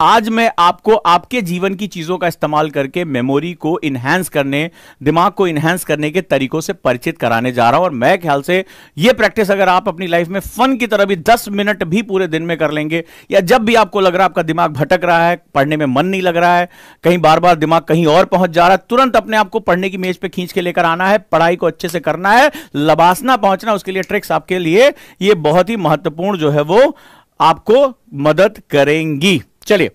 आज मैं आपको आपके जीवन की चीजों का इस्तेमाल करके मेमोरी को इनहेंस करने दिमाग को इनहेंस करने के तरीकों से परिचित कराने जा रहा हूं और मैं ख्याल से यह प्रैक्टिस अगर आप अपनी लाइफ में फन की तरह भी दस मिनट भी पूरे दिन में कर लेंगे या जब भी आपको लग रहा है आपका दिमाग भटक रहा है पढ़ने में मन नहीं लग रहा है कहीं बार बार दिमाग कहीं और पहुंच जा रहा है तुरंत अपने आप को पढ़ने की मेज पर खींच के लेकर आना है पढ़ाई को अच्छे से करना है लबासना पहुंचना उसके लिए ट्रिक्स आपके लिए ये बहुत ही महत्वपूर्ण जो है वो आपको मदद करेंगी चलिए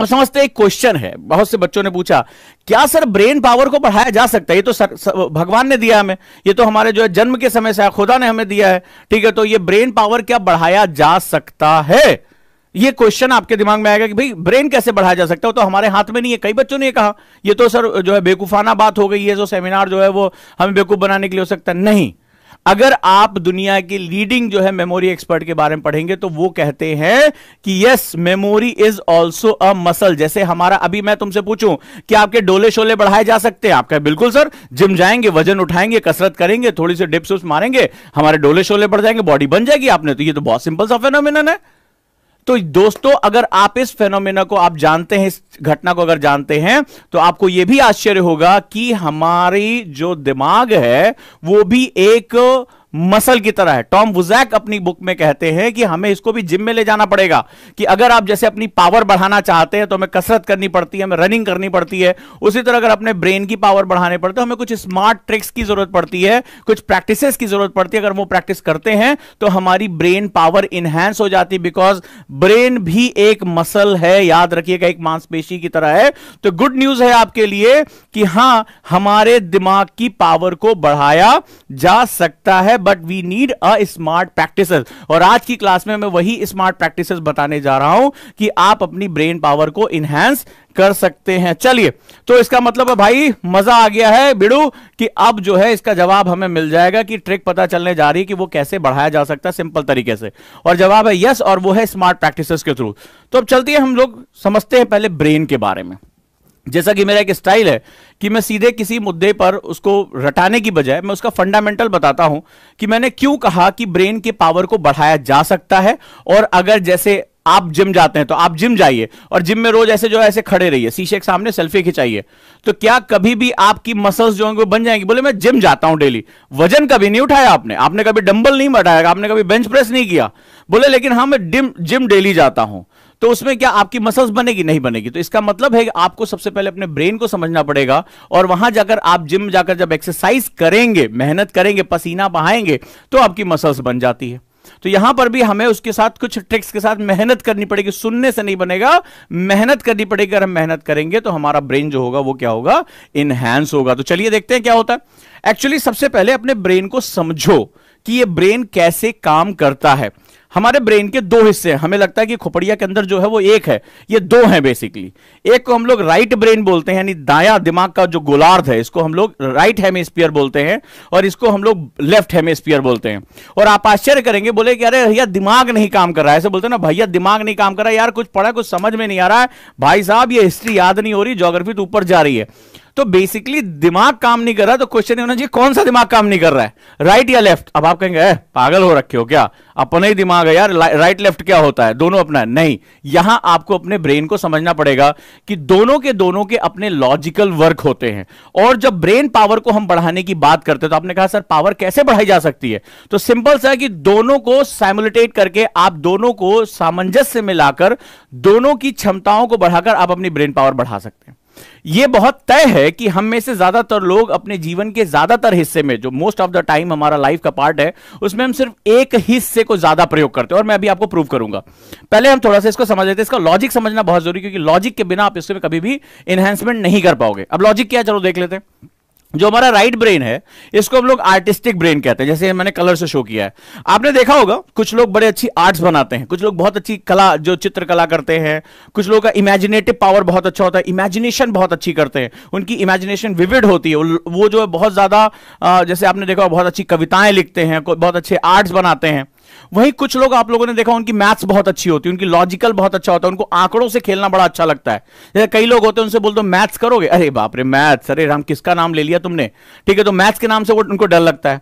और समझते एक क्वेश्चन है बहुत से बच्चों ने पूछा क्या सर ब्रेन पावर को बढ़ाया जा सकता है ये तो सर, सर, भगवान ने दिया हमें ये तो हमारे जो है जन्म के समय से खुदा ने हमें दिया है ठीक है तो ये ब्रेन पावर क्या बढ़ाया जा सकता है ये क्वेश्चन आपके दिमाग में आएगा कि भाई ब्रेन कैसे बढ़ाया जा सकता है तो हमारे हाथ में नहीं है कई बच्चों ने कहा यह तो सर जो है बेकूफाना बात हो गई है जो सेमिनार जो है वो हमें बेकूफ बनाने के लिए हो सकता है नहीं अगर आप दुनिया की लीडिंग जो है मेमोरी एक्सपर्ट के बारे में पढ़ेंगे तो वो कहते हैं कि yes memory is also a muscle जैसे हमारा अभी मैं तुमसे पूछूं कि आपके डोले शोले बढ़ाए जा सकते हैं आपका बिल्कुल सर जिम जाएंगे वजन उठाएंगे कसरत करेंगे थोड़ी सी डिप्स मारेंगे हमारे डोले शोले बढ़ जाएंगे बॉडी बन जाएगी आपने तो ये तो बहुत सिंपल सा फेनोमिनन है तो दोस्तों अगर आप इस फेनोमेना को आप जानते हैं इस घटना को अगर जानते हैं तो आपको यह भी आश्चर्य होगा कि हमारी जो दिमाग है वो भी एक मसल की तरह है टॉम वुजैक अपनी बुक में कहते हैं कि हमें इसको भी जिम में ले जाना पड़ेगा कि अगर आप जैसे अपनी पावर बढ़ाना चाहते हैं तो हमें कसरत करनी पड़ती है हमें रनिंग करनी पड़ती है उसी तरह अगर अपने ब्रेन की पावर बढ़ाने पड़ते तो हमें कुछ स्मार्ट ट्रिक्स की जरूरत पड़ती है कुछ प्रैक्टिस की जरूरत पड़ती है अगर वो प्रैक्टिस करते हैं तो हमारी ब्रेन पावर इनहेंस हो जाती है बिकॉज ब्रेन भी एक मसल है याद रखिएगा एक मांसपेशी की तरह है तो गुड न्यूज है आपके लिए कि हां हमारे दिमाग की पावर को बढ़ाया जा सकता है है but we need a smart practice और आज की क्लास में मैं वही स्मार्ट प्रैक्टिस बताने जा रहा हूं कि आप अपनी ब्रेन पावर को इनहेंस कर सकते हैं चलिए तो इसका मतलब है भाई मजा आ गया है बिड़ू कि अब जो है इसका जवाब हमें मिल जाएगा कि ट्रिक पता चलने जा रही है कि वो कैसे बढ़ाया जा सकता है सिंपल तरीके से और जवाब है यस और वो है स्मार्ट प्रैक्टिसेस के थ्रू तो अब चलती है हम लोग समझते हैं पहले ब्रेन के बारे में जैसा कि मेरा एक स्टाइल है कि मैं सीधे किसी मुद्दे पर उसको रटाने की बजाय मैं उसका फंडामेंटल बताता हूं कि मैंने क्यों कहा कि ब्रेन के पावर को बढ़ाया जा सकता है और अगर जैसे आप जिम जाते हैं तो आप जिम जाइए और जिम में रोज ऐसे जो है ऐसे खड़े रहिए शीशे के सामने सेल्फी खिंचाइए तो क्या कभी भी आपकी मसल्स जो होंगे बन जाएंगे बोले मैं जिम जाता हूं डेली वजन कभी नहीं उठाया आपने आपने कभी डंबल नहीं बढ़ाया आपने कभी बेंच प्रेस नहीं किया बोले लेकिन हाँ मैं जिम डेली जाता हूं तो उसमें क्या आपकी मसल्स बनेगी नहीं बनेगी तो इसका मतलब है कि आपको सबसे पहले अपने ब्रेन को समझना पड़ेगा और वहां जाकर आप जिम जाकर जब एक्सरसाइज करेंगे मेहनत करेंगे पसीना बहाएंगे तो आपकी मसल्स बन जाती है तो यहां पर भी हमें उसके साथ कुछ ट्रिक्स के साथ मेहनत करनी पड़ेगी सुनने से नहीं बनेगा मेहनत करनी पड़ेगी अगर हम मेहनत करेंगे तो हमारा ब्रेन जो होगा वो क्या होगा इनहेंस होगा तो चलिए देखते हैं क्या होता है एक्चुअली सबसे पहले अपने ब्रेन को समझो कि ये ब्रेन कैसे काम करता है हमारे ब्रेन के दो हिस्से हैं हमें लगता है कि खोपड़िया के अंदर जो है वो एक है ये दो है बेसिकली एक को हम लोग राइट ब्रेन बोलते हैं यानी दाया दिमाग का जो गोलार्ध है इसको हम लोग राइट हेमेस्पियर बोलते हैं और इसको हम लोग लेफ्ट हेमिस्पियर बोलते हैं और आप आश्चर्य करेंगे बोले कि अरे भैया दिमाग नहीं काम कर रहा है ऐसे बोलते ना भैया दिमाग नहीं काम कर रहा है यार कुछ पढ़ा कुछ समझ में नहीं आ रहा है भाई साहब ये हिस्ट्री याद नहीं हो रही जोग्राफी तो ऊपर जा रही है तो बेसिकली दिमाग काम नहीं कर रहा तो क्वेश्चन होना चाहिए कौन सा दिमाग काम नहीं कर रहा है राइट या लेफ्ट अब आप कहेंगे पागल हो रखे हो क्या अपना ही दिमाग है यार राइट लेफ्ट क्या होता है दोनों अपना है नहीं यहां आपको अपने ब्रेन को समझना पड़ेगा कि दोनों के दोनों के अपने लॉजिकल वर्क होते हैं और जब ब्रेन पावर को हम बढ़ाने की बात करते हैं तो आपने कहा सर पावर कैसे बढ़ाई जा सकती है तो सिंपल सा है कि दोनों को सैमुलेटेट करके आप दोनों को सामंजस्य मिलाकर दोनों की क्षमताओं को बढ़ाकर आप अपनी ब्रेन पावर बढ़ा सकते हैं ये बहुत तय है कि हम में से ज्यादातर लोग अपने जीवन के ज्यादातर हिस्से में जो मोस्ट ऑफ द टाइम हमारा लाइफ का पार्ट है उसमें हम सिर्फ एक हिस्से को ज्यादा प्रयोग करते हैं और मैं अभी आपको प्रूव करूंगा पहले हम थोड़ा सा इसको समझ लेते हैं इसका लॉजिक समझना बहुत जरूरी क्योंकि लॉजिक के बिना आप इसमें कभी भी एनहेंसमेंट नहीं कर पाओगे अब लॉजिक क्या चलो देख लेते हैं जो हमारा राइट ब्रेन है इसको हम लोग आर्टिस्टिक ब्रेन कहते हैं जैसे मैंने कलर से शो किया है आपने देखा होगा कुछ लोग बड़े अच्छी आर्ट्स बनाते हैं कुछ लोग बहुत अच्छी कला जो चित्रकला करते हैं कुछ लोगों का इमेजिनेटिव पावर बहुत अच्छा होता है इमेजिनेशन बहुत अच्छी करते हैं उनकी इमेजिनेशन विविड होती है वो जो है बहुत ज़्यादा जैसे आपने देखा बहुत अच्छी कविताएं लिखते हैं बहुत अच्छे आर्ट्स बनाते हैं वहीं कुछ लोग आप लोगों ने देखा उनकी मैथ्स बहुत अच्छी होती है उनकी लॉजिकल बहुत अच्छा होता है उनको आंकड़ों से खेलना बड़ा अच्छा लगता है जैसे कई लोग होते हैं उनसे बोल दो मैथ्स करोगे अरे बाप रे मैथ्स अरे राम किसका नाम ले लिया तुमने ठीक है तो मैथ्स के नाम से वो उनको डर लगता है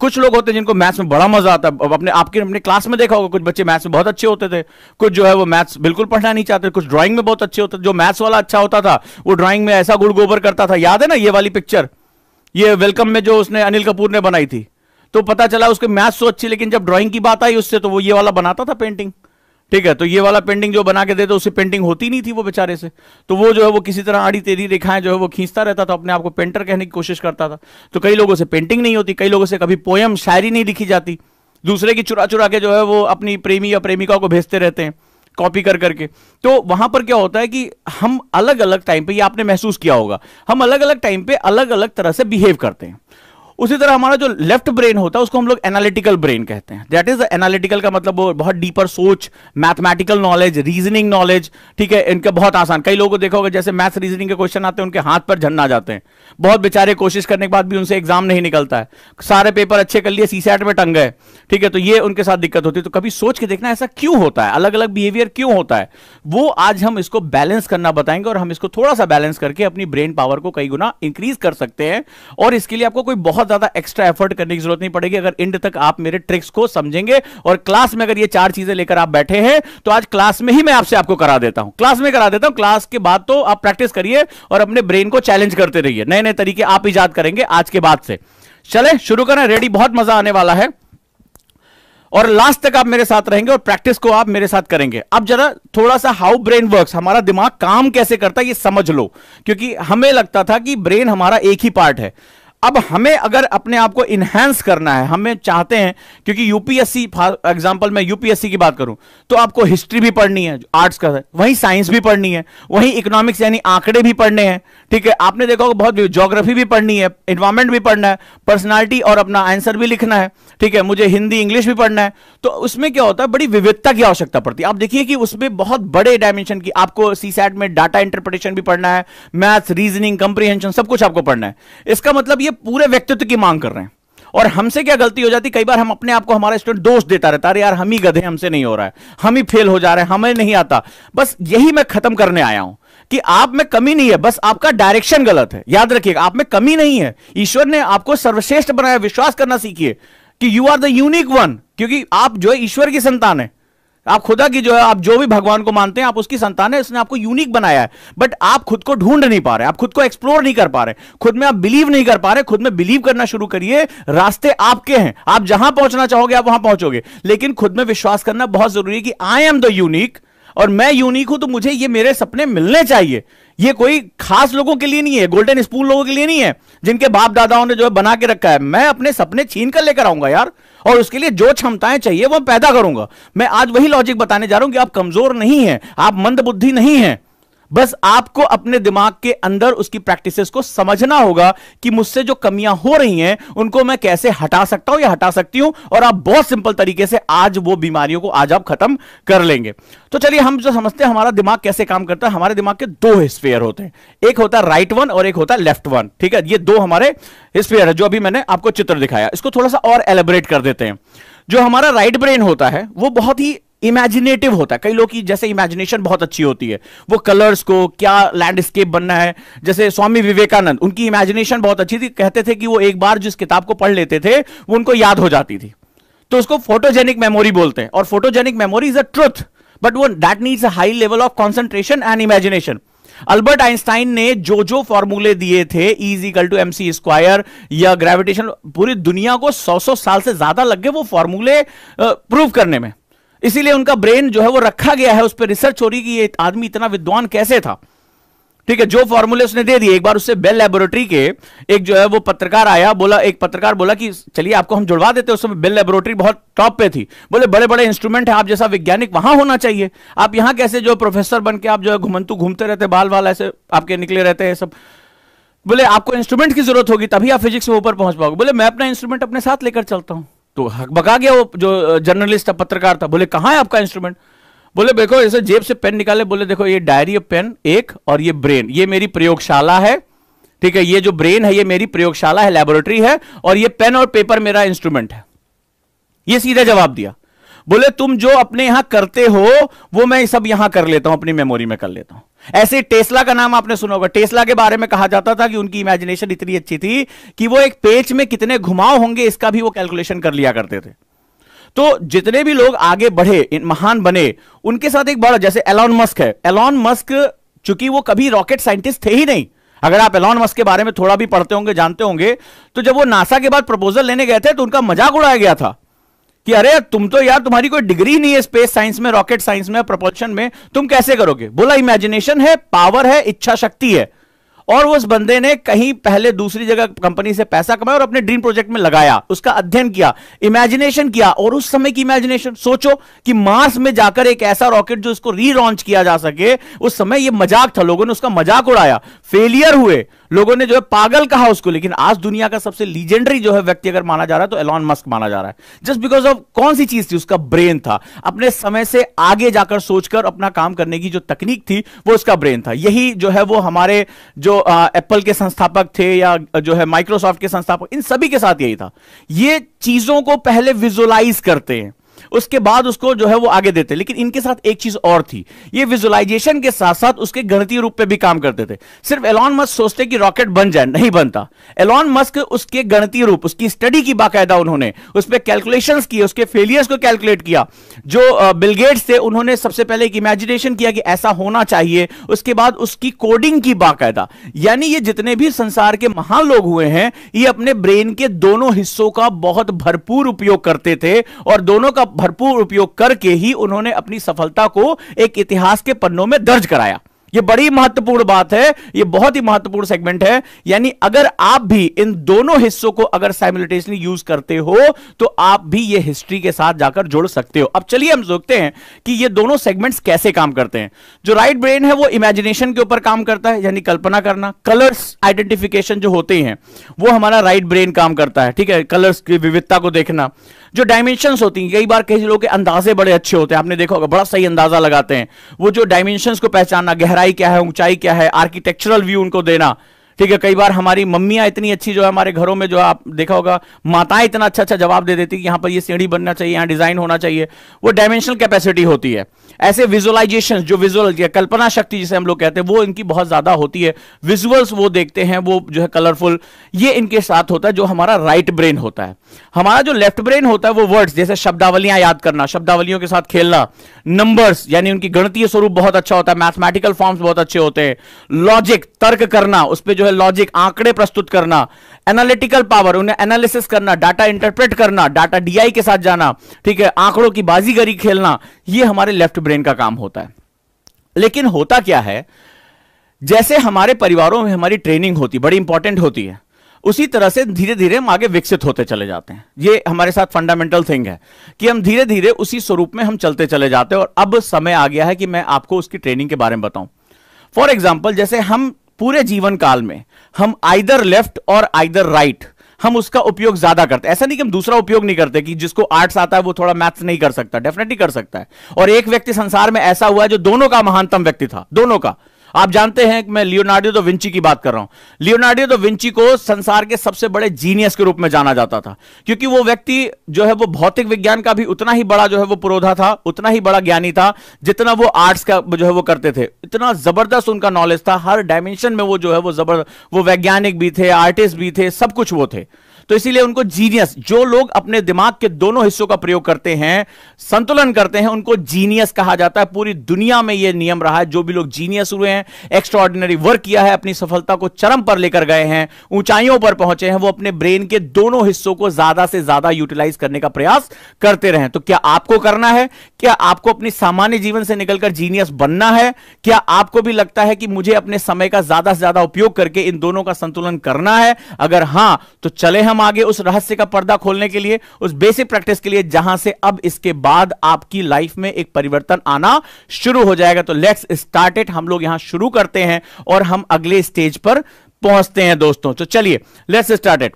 कुछ लोग होते हैं जिनको मैथ्स में बड़ा मजा आता है अपने आपके अपने क्लास में देखा होगा कुछ बच्चे मैथ्स में बहुत अच्छे होते थे कुछ जो है वो मैथ्स बिल्कुल पढ़ना नहीं चाहते कुछ ड्राइंग में बहुत अच्छे होते जो मैथ्स वाला अच्छा होता था वो ड्राइंग में ऐसा गुड़ गोबर करता था याद है ना ये वाली पिक्चर ये वेलकम में जो उसने अनिल कपूर ने बनाई थी तो पता चला उसके मैथ्स तो अच्छी लेकिन जब ड्राइंग की बात आई उससे तो वो ये वाला बनाता था पेंटिंग ठीक है तो ये वाला पेंटिंग जो बना के देते उससे पेंटिंग होती नहीं थी वो बेचारे से तो वो जो है वो किसी तरह आड़ी तेरी रेखाएं जो है वो खींचता रहता था अपने आप को पेंटर कहने की कोशिश करता था तो कई लोगों से पेंटिंग नहीं होती कई लोगों से कभी पोयम शायरी नहीं लिखी जाती दूसरे की चुरा चुरा के जो है वो अपनी प्रेमी या प्रेमिका को भेजते रहते हैं कॉपी कर करके तो वहां पर क्या होता है कि हम अलग अलग टाइम पे ये आपने महसूस किया होगा हम अलग अलग टाइम पे अलग अलग तरह से बिहेव करते हैं उसी तरह हमारा जो लेफ्ट ब्रेन होता है उसको हम लोग एनालिटिकल ब्रेन कहते हैं दैट इज एनालिटिकल का मतलब वो बहुत डीपर सोच मैथमेटिकल नॉलेज रीजनिंग नॉलेज ठीक है इनका बहुत आसान कई लोगों को देखोगे जैसे मैथ्स रीजनिंग के क्वेश्चन आते हैं उनके हाथ पर झन्ना जाते हैं बहुत बेचारे कोशिश करने के बाद भी उनसे एग्जाम नहीं निकलता है सारे पेपर अच्छे कर लिए सीसेट में टंग गए ठीक है तो ये उनके साथ दिक्कत होती है तो कभी सोच के देखना ऐसा क्यों होता है अलग अलग बिहेवियर क्यों होता है वो आज हम इसको बैलेंस करना बताएंगे और हम इसको थोड़ा सा बैलेंस करके अपनी ब्रेन पावर को कई गुना इंक्रीज कर सकते हैं और इसके लिए आपको कोई बहुत बहुत ज्यादा एक्स्ट्रा एफर्ट करने की जरूरत नहीं पड़ेगी अगर इंड तक आप मेरे ट्रिक्स को समझेंगे और क्लास में अगर ये चार चीजें लेकर आप बैठे हैं तो आज क्लास में ही मैं आपसे आपको करा देता हूं क्लास में करा देता हूं क्लास के बाद तो आप प्रैक्टिस करिए और अपने ब्रेन को चैलेंज करते रहिए नए नए तरीके आप ईजाद करेंगे आज के बाद से चले शुरू करें रेडी बहुत मजा आने वाला है और लास्ट तक आप मेरे साथ रहेंगे और प्रैक्टिस को आप मेरे साथ करेंगे अब जरा थोड़ा सा हाउ ब्रेन वर्क्स हमारा दिमाग काम कैसे करता है ये समझ लो क्योंकि हमें लगता था कि ब्रेन हमारा एक ही पार्ट है अब हमें अगर अपने आप को इन्हेंस करना है हमें चाहते हैं क्योंकि यूपीएससी एग्जाम्पल मैं यूपीएससी की बात करूं तो आपको हिस्ट्री भी पढ़नी है आर्ट्स का वहीं साइंस भी पढ़नी है वहीं इकोनॉमिक्स यानी आंकड़े भी पढ़ने हैं ठीक है आपने देखा होगा बहुत जोग्राफी भी पढ़नी है इन्वायरमेंट भी पढ़ना है पर्सनालिटी और अपना आंसर भी लिखना है ठीक है मुझे हिंदी इंग्लिश भी पढ़ना है तो उसमें क्या होता है बड़ी विविधता की आवश्यकता पड़ती है आप देखिए कि उसमें बहुत बड़े डायमेंशन की आपको सी में डाटा इंटरप्रिटेशन भी पढ़ना है मैथ्स रीजनिंग कंप्रीहेंशन सब कुछ आपको पढ़ना है इसका मतलब ये पूरे व्यक्तित्व की मांग कर रहे हैं और हमसे क्या गलती हो जाती कई बार हम अपने आप को हमारा स्टूडेंट दोष देता रहता अरे यार हम ही गधे हमसे नहीं हो रहा है हम ही फेल हो जा रहे हैं हमें नहीं आता बस यही मैं खत्म करने आया हूं कि आप में कमी नहीं है बस आपका डायरेक्शन गलत है याद रखिएगा आप में कमी नहीं है ईश्वर ने आपको सर्वश्रेष्ठ बनाया विश्वास करना सीखिए कि you are the unique one क्योंकि आप जो है ईश्वर की संतान है आप खुदा की जो है आप जो भी भगवान को मानते हैं आप उसकी संतान है उसने आपको यूनिक बनाया है बट आप खुद को ढूंढ नहीं पा रहे आप खुद को एक्सप्लोर नहीं कर पा रहे खुद में आप बिलीव नहीं कर पा रहे खुद में बिलीव करना शुरू करिए रास्ते आपके हैं आप जहां पहुंचना चाहोगे आप वहां पहुंचोगे लेकिन खुद में विश्वास करना बहुत जरूरी है कि आई एम द यूनिक और मैं यूनिक हूं तो मुझे ये मेरे सपने मिलने चाहिए ये कोई खास लोगों के लिए नहीं है गोल्डन स्पून लोगों के लिए नहीं है जिनके बाप दादाओं ने जो है बना के रखा है मैं अपने सपने छीन कर लेकर आऊंगा यार और उसके लिए जो क्षमताएं चाहिए वो पैदा करूंगा मैं आज वही लॉजिक बताने जा रहा हूं कि आप कमजोर नहीं है आप मंदबुद्धि नहीं है बस आपको अपने दिमाग के अंदर उसकी प्रैक्टिसेस को समझना होगा कि मुझसे जो कमियां हो रही हैं उनको मैं कैसे हटा सकता हूं या हटा सकती हूं और आप बहुत सिंपल तरीके से आज वो बीमारियों को आज आप खत्म कर लेंगे तो चलिए हम जो समझते हैं हमारा दिमाग कैसे काम करता है हमारे दिमाग के दो हिस्फेयर होते हैं एक होता है राइट वन और एक होता है लेफ्ट वन ठीक है ये दो हमारे हिस्फेयर है जो अभी मैंने आपको चित्र दिखाया इसको थोड़ा सा और एलेबरेट कर देते हैं जो हमारा राइट ब्रेन होता है वो बहुत ही इमेजिनेटिव होता है कई लोग की जैसे इमेजिनेशन बहुत अच्छी होती है वो कलर्स को क्या लैंडस्केप बनना है जैसे स्वामी विवेकानंद उनकी इमेजिनेशन बहुत अच्छी थी कहते थे कि वो एक बार जिस किताब को पढ़ लेते थे वो उनको याद हो जाती थी तो उसको फोटोजेनिक मेमोरी बोलते हैं और photogenic memory is a truth but वो that needs a high level of concentration and imagination Albert Einstein ने जो जो फॉर्मूले दिए थे इज टू एमसी स्क्वायर या ग्रेविटेशन पूरी दुनिया को सौ सौ साल से ज्यादा लग गए वो फॉर्मूले प्रूव करने में इसीलिए उनका ब्रेन जो है वो रखा गया है उस पर रिसर्च हो रही कि ये आदमी इतना विद्वान कैसे था ठीक है जो फॉर्मूले उसने दे दिए एक बार उससे बेल लेबोरेटरी के एक जो है वो पत्रकार आया बोला एक पत्रकार बोला कि चलिए आपको हम जुड़वा देते उस समय बेल लेबोरेटरी बहुत टॉप पे थी बोले बड़े बड़े इंस्ट्रूमेंट है आप जैसा वैज्ञानिक वहां होना चाहिए आप यहां कैसे जो प्रोफेसर बन के आप जो है घुमंतु घूमते रहते बाल वाल ऐसे आपके निकले रहते हैं सब बोले आपको इंस्ट्रूमेंट की जरूरत होगी तभी आप फिजिक्स में ऊपर पहुंच पाओगे बोले मैं अपना इंस्ट्रूमेंट अपने साथ लेकर चलता हूं तो हकबका गया वो जो जर्नलिस्ट था पत्रकार था बोले कहाँ है आपका इंस्ट्रूमेंट बोले देखो ऐसे जेब से पेन निकाले बोले देखो ये डायरी पेन एक और ये ब्रेन ये मेरी प्रयोगशाला है ठीक है ये जो ब्रेन है ये मेरी प्रयोगशाला है लेबोरेटरी है और ये पेन और पेपर मेरा इंस्ट्रूमेंट है ये सीधा जवाब दिया बोले तुम जो अपने यहां करते हो वो मैं सब यहां कर लेता हूं अपनी मेमोरी में कर लेता हूं ऐसे टेस्ला का नाम आपने सुना होगा टेस्ला के बारे में कहा जाता था कि उनकी इमेजिनेशन इतनी अच्छी थी कि वो एक पेज में कितने घुमाव होंगे इसका भी वो कैलकुलेशन कर लिया करते थे तो जितने भी लोग आगे बढ़े महान बने उनके साथ एक बड़ा जैसे एलॉन मस्क है एलॉन मस्क चूंकि वो कभी रॉकेट साइंटिस्ट थे ही नहीं अगर आप एलॉन मस्क के बारे में थोड़ा भी पढ़ते होंगे जानते होंगे तो जब वो नासा के बाद प्रपोजल लेने गए थे तो उनका मजाक उड़ाया गया था कि अरे तुम तो यार तुम्हारी कोई डिग्री नहीं है स्पेस साइंस में रॉकेट साइंस में प्रपोशन में तुम कैसे करोगे बोला इमेजिनेशन है पावर है इच्छा शक्ति है और उस बंदे ने कहीं पहले दूसरी जगह कंपनी से पैसा कमाया और अपने ड्रीम प्रोजेक्ट में लगाया उसका अध्ययन किया इमेजिनेशन किया और उस समय की इमेजिनेशन सोचो कि मार्स में जाकर एक ऐसा रॉकेट जो इसको री लॉन्च किया जा सके उस समय यह मजाक था लोगों ने उसका मजाक उड़ाया फेलियर हुए लोगों ने जो है पागल कहा उसको लेकिन आज दुनिया का सबसे लीजेंडरी जो है व्यक्ति अगर माना जा रहा है तो एलॉन मस्क माना जा रहा है जस्ट बिकॉज ऑफ कौन सी चीज थी उसका ब्रेन था अपने समय से आगे जाकर सोचकर अपना काम करने की जो तकनीक थी वो उसका ब्रेन था यही जो है वो हमारे जो एप्पल के संस्थापक थे या जो है माइक्रोसॉफ्ट के संस्थापक इन सभी के साथ यही था ये चीजों को पहले विजुअलाइज करते हैं उसके बाद उसको जो है वो आगे देते लेकिन इनके साथ एक चीज और थी ये विजुलाइजेशन के साथ साथ उसके गणतीय रूप पे भी काम करते थे सिर्फ एलॉन मस्क सोचते कि रॉकेट बन जाए नहीं बनता एलॉन मस्क उसके गणतीय रूप उसकी स्टडी की बाकायदा उन्होंने उस पर कैलकुलेशन किए उसके फेलियर्स को कैलकुलेट किया जो बिलगेट्स थे उन्होंने सबसे पहले एक इमेजिनेशन किया कि ऐसा होना चाहिए उसके बाद उसकी कोडिंग की बाकायदा यानी ये जितने भी संसार के महान लोग हुए हैं ये अपने ब्रेन के दोनों हिस्सों का बहुत भरपूर उपयोग करते थे और दोनों का भरपूर उपयोग करके ही उन्होंने अपनी सफलता को एक इतिहास के पन्नों में दर्ज कराया ये बड़ी महत्वपूर्ण बात है ये बहुत ही महत्वपूर्ण सेगमेंट है यानी अगर आप भी इन दोनों हिस्सों को अगर साइमिलिटेशनली यूज करते हो तो आप भी ये हिस्ट्री के साथ जाकर जोड़ सकते हो अब चलिए हम सोचते हैं कि ये दोनों सेगमेंट्स कैसे काम करते हैं जो राइट ब्रेन है वो इमेजिनेशन के ऊपर काम करता है यानी कल्पना करना कलर्स आइडेंटिफिकेशन जो होते हैं वो हमारा राइट ब्रेन काम करता है ठीक है कलर्स की विविधता को देखना जो डायमेंशन होती हैं कई बार कई लोग के अंदाजे बड़े अच्छे होते हैं आपने देखा होगा बड़ा सही अंदाजा लगाते हैं वो जो डायमेंशन को पहचानना गहराई गहराई क्या है ऊंचाई क्या है आर्किटेक्चरल व्यू उनको देना ठीक है कई बार हमारी मम्मियां इतनी अच्छी जो है हमारे घरों में जो आप देखा होगा माताएं इतना अच्छा अच्छा जवाब दे देती कि यहां पर ये सीढ़ी बनना चाहिए यहां डिजाइन होना चाहिए वो डायमेंशनल कैपेसिटी होती है ऐसे विजुअलाइजेशन जो विजुअल कल्पना शक्ति जिसे हम लोग कहते हैं वो इनकी बहुत ज्यादा होती है विजुअल्स वो देखते हैं वो जो है कलरफुल ये इनके साथ होता है जो हमारा राइट right ब्रेन होता है हमारा जो लेफ्ट ब्रेन होता है वो वर्ड्स जैसे शब्दावलियां याद करना शब्दावलियों के साथ खेलना नंबर्स यानी उनकी गणतीय स्वरूप बहुत अच्छा होता है मैथमेटिकल फॉर्म्स बहुत अच्छे होते हैं लॉजिक तर्क करना उस पर जो है लॉजिक आंकड़े प्रस्तुत करना एनालिटिकल पावर उन्हें एनालिसिस करना डाटा इंटरप्रेट करना डाटा डीआई के साथ जाना ठीक है आंकड़ों की बाजीगरी खेलना ये हमारे लेफ्ट ब्रेन का काम होता है लेकिन होता क्या है जैसे हमारे परिवारों में हमारी ट्रेनिंग होती बड़ी इंपॉर्टेंट होती है उसी तरह से धीरे धीरे हम आगे विकसित होते चले जाते हैं ये हमारे साथ फंडामेंटल थिंग है कि हम धीरे धीरे उसी स्वरूप में हम चलते चले जाते हैं और अब समय आ गया है कि मैं आपको उसकी ट्रेनिंग के बारे में बताऊं फॉर एग्जाम्पल जैसे हम पूरे जीवन काल में हम आइदर लेफ्ट और आइदर राइट हम उसका उपयोग ज्यादा करते हैं ऐसा नहीं कि हम दूसरा उपयोग नहीं करते कि जिसको आर्ट्स आता है वो थोड़ा मैथ्स नहीं कर सकता डेफिनेटली कर सकता है और एक व्यक्ति संसार में ऐसा हुआ है जो दोनों का महानतम व्यक्ति था दोनों का आप जानते हैं मैं लियोनार्डो दो विंची की बात कर रहा हूं लियोनार्डो दो विंची को संसार के सबसे बड़े जीनियस के रूप में जाना जाता था क्योंकि वो व्यक्ति जो है वो भौतिक विज्ञान का भी उतना ही बड़ा जो है वो पुरोधा था उतना ही बड़ा ज्ञानी था जितना वो आर्ट्स का जो है वो करते थे इतना जबरदस्त उनका नॉलेज था हर डायमेंशन में वो जो है वो जबरदस्त वो वैज्ञानिक भी थे आर्टिस्ट भी थे सब कुछ वो थे तो इसीलिए उनको जीनियस जो लोग अपने दिमाग के दोनों हिस्सों का प्रयोग करते हैं संतुलन करते हैं उनको जीनियस कहा जाता है पूरी दुनिया में यह नियम रहा है जो भी लोग जीनियस हुए हैं एक्स्ट्रॉर्डिनरी वर्क किया है अपनी सफलता को चरम पर लेकर गए हैं ऊंचाइयों पर पहुंचे हैं वो अपने ब्रेन के दोनों हिस्सों को ज्यादा से ज्यादा यूटिलाइज करने का प्रयास करते रहे तो क्या आपको करना है क्या आपको अपनी सामान्य जीवन से निकलकर जीनियस बनना है क्या आपको भी लगता है कि मुझे अपने समय का ज्यादा से ज्यादा उपयोग करके इन दोनों का संतुलन करना है अगर हां तो चले हम हम आगे उस रहस्य का पर्दा खोलने के लिए उस बेसिक प्रैक्टिस के लिए जहां से अब इसके बाद आपकी लाइफ में एक परिवर्तन आना शुरू हो जाएगा तो लेट्स स्टार्ट हम लोग यहां शुरू करते हैं और हम अगले स्टेज पर पहुंचते हैं दोस्तों तो चलिए लेट्स स्टार्ट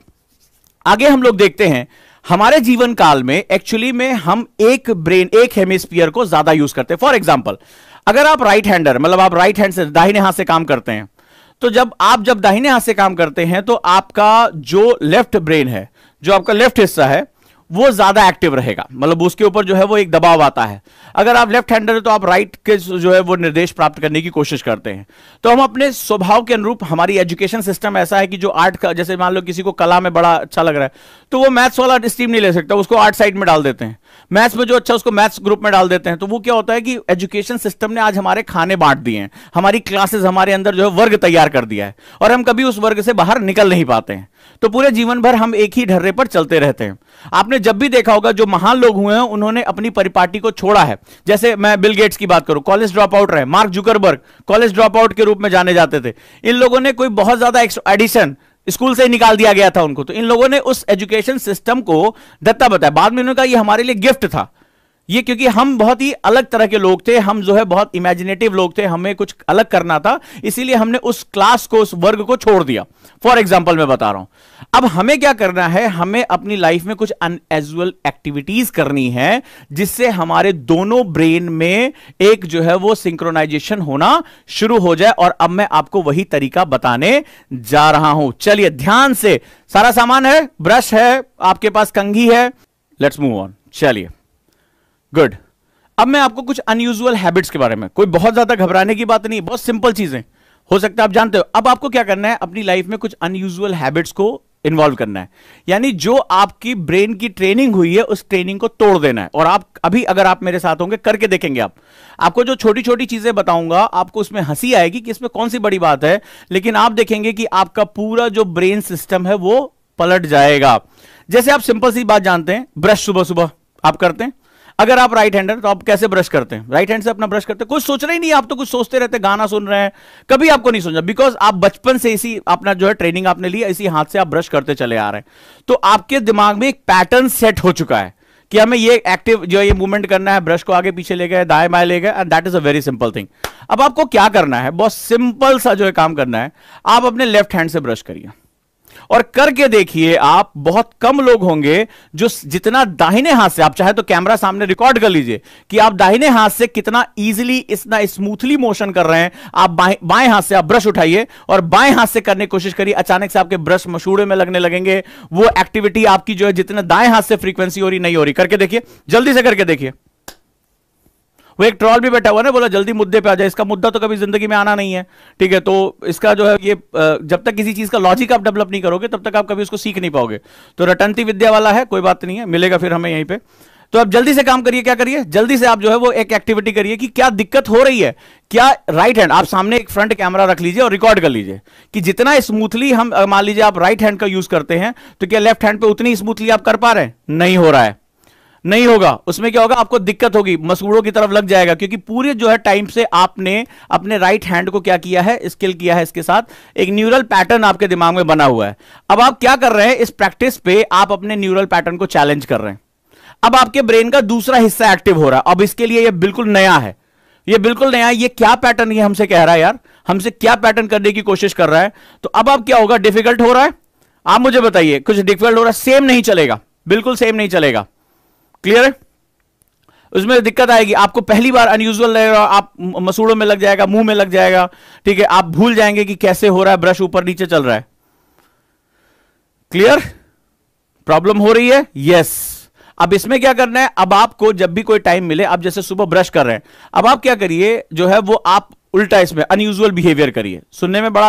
आगे हम लोग देखते हैं हमारे जीवन काल में एक्चुअली में हम एक ब्रेन एक हेमिस्फीयर को ज्यादा यूज करते हैं फॉर एग्जाम्पल अगर आप राइट हैंडर मतलब आप राइट हैंड से दाहिने हाथ से काम करते हैं तो जब आप जब दाहिने हाथ से काम करते हैं तो आपका जो लेफ्ट ब्रेन है जो आपका लेफ्ट हिस्सा है वो ज्यादा एक्टिव रहेगा मतलब उसके ऊपर जो है वो एक दबाव आता है अगर आप लेफ्ट हैंडर है तो आप राइट के जो है वो निर्देश प्राप्त करने की कोशिश करते हैं तो हम अपने स्वभाव के अनुरूप हमारी एजुकेशन सिस्टम ऐसा है कि जो आर्ट का जैसे मान लो किसी को कला में बड़ा अच्छा लग रहा है तो वो मैथ्स वाला स्ट्रीम नहीं ले सकता उसको आर्ट साइड में डाल देते हैं मैथ्स में जो अच्छा उसको मैथ्स ग्रुप में डाल देते हैं तो वो क्या होता है कि एजुकेशन सिस्टम ने आज हमारे खाने बांट दिए हैं हमारी क्लासेस हमारे अंदर जो है वर्ग तैयार कर दिया है और हम कभी उस वर्ग से बाहर निकल नहीं पाते हैं तो पूरे जीवन भर हम एक ही ढर्रे पर चलते रहते हैं आपने जब भी देखा होगा जो महान लोग हुए हैं उन्होंने अपनी परिपाटी को छोड़ा है जैसे मैं बिल गेट्स की बात करूं कॉलेज ड्रॉप आउट रहे Mark Zuckerberg college dropout के रूप में जाने जाते थे इन लोगों ने कोई बहुत ज्यादा एडिशन स्कूल से ही निकाल दिया गया था उनको तो इन लोगों ने उस एजुकेशन सिस्टम को दत्ता बताया बाद में उन्होंने कहा यह हमारे लिए गिफ्ट था ये क्योंकि हम बहुत ही अलग तरह के लोग थे हम जो है बहुत इमेजिनेटिव लोग थे हमें कुछ अलग करना था इसीलिए हमने उस क्लास को उस वर्ग को छोड़ दिया फॉर एग्जाम्पल मैं बता रहा हूं अब हमें क्या करना है हमें अपनी लाइफ में कुछ अनएजुअल एक्टिविटीज करनी है जिससे हमारे दोनों ब्रेन में एक जो है वो सिंक्रोनाइजेशन होना शुरू हो जाए और अब मैं आपको वही तरीका बताने जा रहा हूं चलिए ध्यान से सारा सामान है ब्रश है आपके पास कंघी है लेट्स मूव ऑन चलिए गुड अब मैं आपको कुछ अनयूजल हैबिट्स के बारे में कोई बहुत ज्यादा घबराने की बात नहीं बहुत सिंपल चीजें हो सकता है आप जानते हो अब आपको क्या करना है अपनी लाइफ में कुछ अनयूजल हैबिट्स को इन्वॉल्व करना है यानी जो आपकी ब्रेन की ट्रेनिंग हुई है उस ट्रेनिंग को तोड़ देना है और आप अभी अगर आप मेरे साथ होंगे करके देखेंगे आप आपको जो छोटी छोटी चीजें बताऊंगा आपको उसमें हंसी आएगी कि इसमें कौन सी बड़ी बात है लेकिन आप देखेंगे कि आपका पूरा जो ब्रेन सिस्टम है वो पलट जाएगा जैसे आप सिंपल सी बात जानते हैं ब्रश सुबह सुबह आप करते हैं अगर आप राइट हैंडर तो आप कैसे ब्रश करते हैं राइट हैंड से अपना ब्रश करते हैं कुछ सोच रहे ही नहीं आप तो कुछ सोचते रहते हैं गाना सुन रहे हैं कभी आपको नहीं सोचा बिकॉज आप बचपन से इसी अपना जो है ट्रेनिंग आपने लिया इसी हाथ से आप ब्रश करते चले आ रहे हैं तो आपके दिमाग में एक पैटर्न सेट हो चुका है कि हमें ये एक्टिव जो ये मूवमेंट करना है ब्रश को आगे पीछे ले गए दाएं बाएं ले गए and that is a very simple thing अब आपको क्या करना है बहुत सिंपल सा जो है काम करना है आप अपने लेफ्ट हैंड से ब्रश करिए और करके देखिए आप बहुत कम लोग होंगे जो जितना दाहिने हाथ से आप चाहे तो कैमरा सामने रिकॉर्ड कर लीजिए कि आप दाहिने हाथ से कितना इजीली इतना स्मूथली मोशन कर रहे हैं आप बाएं बाएं हाथ से आप ब्रश उठाइए और बाएं हाथ से करने की कोशिश करिए अचानक से आपके ब्रश मशूड़े में लगने लगेंगे वो एक्टिविटी आपकी जो है जितना दाएं हाथ से फ्रीक्वेंसी हो रही नहीं हो रही करके देखिए जल्दी से करके देखिए वो एक ट्रॉल भी बैठा हुआ ना बोला जल्दी मुद्दे पे आ जाए इसका मुद्दा तो कभी जिंदगी में आना नहीं है ठीक है तो इसका जो है ये जब तक किसी चीज का लॉजिक आप डेवलप नहीं करोगे तब तक आप कभी उसको सीख नहीं पाओगे तो रटंती विद्या वाला है कोई बात नहीं है मिलेगा फिर हमें यहीं पर तो आप जल्दी से काम करिए क्या करिए जल्दी से आप जो है वो एक एक्टिविटी करिए कि क्या दिक्कत हो रही है क्या राइट हैंड आप सामने एक फ्रंट कैमरा रख लीजिए और रिकॉर्ड कर लीजिए कि जितना स्मूथली हम मान लीजिए आप राइट हैंड का यूज करते हैं तो क्या लेफ्ट हैंड पे उतनी स्मूथली आप कर पा रहे हैं नहीं हो रहा है नहीं होगा उसमें क्या होगा आपको दिक्कत होगी मसूड़ों की तरफ लग जाएगा क्योंकि पूरे जो है टाइम से आपने अपने राइट हैंड को क्या किया है स्किल किया है इसके साथ एक न्यूरल पैटर्न आपके दिमाग में बना हुआ है अब आप क्या कर रहे हैं इस प्रैक्टिस पे आप अपने न्यूरल पैटर्न को चैलेंज कर रहे हैं अब आपके ब्रेन का दूसरा हिस्सा एक्टिव हो रहा है अब इसके लिए यह बिल्कुल नया है ये बिल्कुल नया ये क्या पैटर्न ये हमसे कह रहा है यार हमसे क्या पैटर्न करने की कोशिश कर रहा है तो अब आप क्या होगा डिफिकल्ट हो रहा है आप मुझे बताइए कुछ डिफिकल्ट हो रहा है सेम नहीं चलेगा बिल्कुल सेम नहीं चलेगा क्लियर है उसमें दिक्कत आएगी आपको पहली बार अनयूजल लगेगा आप मसूड़ों में लग जाएगा मुंह में लग जाएगा ठीक है आप भूल जाएंगे कि कैसे हो रहा है ब्रश ऊपर नीचे चल रहा है क्लियर प्रॉब्लम हो रही है यस अब इसमें क्या करना है अब आपको जब भी कोई टाइम मिले आप जैसे सुबह ब्रश कर रहे हैं अब आप क्या करिए जो है वो आप उल्टा इसमें अनयूजल बिहेवियर करिए सुनने में बड़ा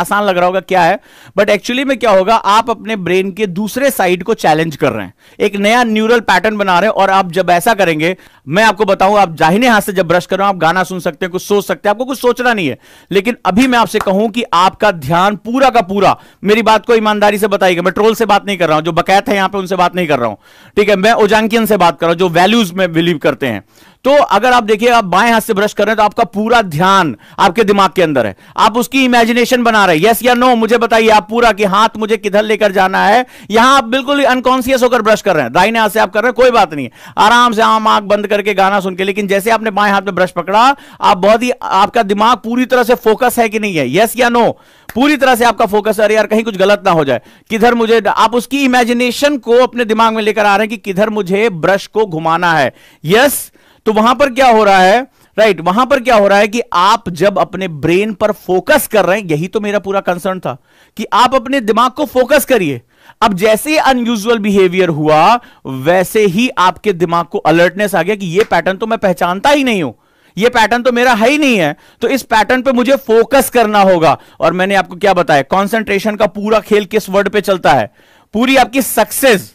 आसान लग रहा होगा क्या है बट एक्चुअली में क्या होगा आप अपने ब्रेन के दूसरे साइड को चैलेंज कर रहे हैं एक नया न्यूरल पैटर्न बना रहे हैं और आप जब ऐसा करेंगे मैं आपको बताऊं आप जाहिने हाथ से जब ब्रश कर आप गाना सुन सकते हैं कुछ सोच सकते हैं आपको कुछ सोचना नहीं है लेकिन अभी मैं आपसे कहूं कि आपका ध्यान पूरा का पूरा मेरी बात को ईमानदारी से बताइएगा मैं ट्रोल से बात नहीं कर रहा हूं जो बकैत है यहां पर उनसे बात नहीं कर रहा हूं ठीक है मैं ओजांकियन से बात कर रहा हूं जो वैल्यूज में बिलीव करते हैं तो अगर आप देखिए आप बाएं हाथ से ब्रश कर रहे हैं तो आपका पूरा ध्यान आपके दिमाग के अंदर है आप उसकी इमेजिनेशन बना रहे हैं यस या नो मुझे बताइए आप पूरा कि हाथ मुझे किधर लेकर जाना है यहां आप बिल्कुल अनकॉन्सियस होकर ब्रश कर रहे हैं दाइने हाथ से आप कर रहे हैं कोई बात नहीं आराम से आम आंख बंद करके गाना सुन के लेकिन जैसे आपने बाएं हाथ में ब्रश पकड़ा आप बहुत ही आपका दिमाग पूरी तरह से फोकस है कि नहीं है यस या नो पूरी तरह से आपका फोकस अरे यार कहीं कुछ गलत ना हो जाए किधर मुझे आप उसकी इमेजिनेशन को अपने दिमाग में लेकर आ रहे हैं कि किधर मुझे ब्रश को घुमाना है यस yes? तो वहां पर क्या हो रहा है राइट right, वहां पर क्या हो रहा है कि आप जब अपने ब्रेन पर फोकस कर रहे हैं यही तो मेरा पूरा कंसर्न था कि आप अपने दिमाग को फोकस करिए अब जैसे अनयूजल बिहेवियर हुआ वैसे ही आपके दिमाग को अलर्टनेस आ गया कि यह पैटर्न तो मैं पहचानता ही नहीं हूं यह पैटर्न तो मेरा है ही नहीं है तो इस पैटर्न पे मुझे फोकस करना होगा और मैंने आपको क्या बताया कॉन्सेंट्रेशन का पूरा खेल किस वर्ड पे चलता है पूरी आपकी सक्सेस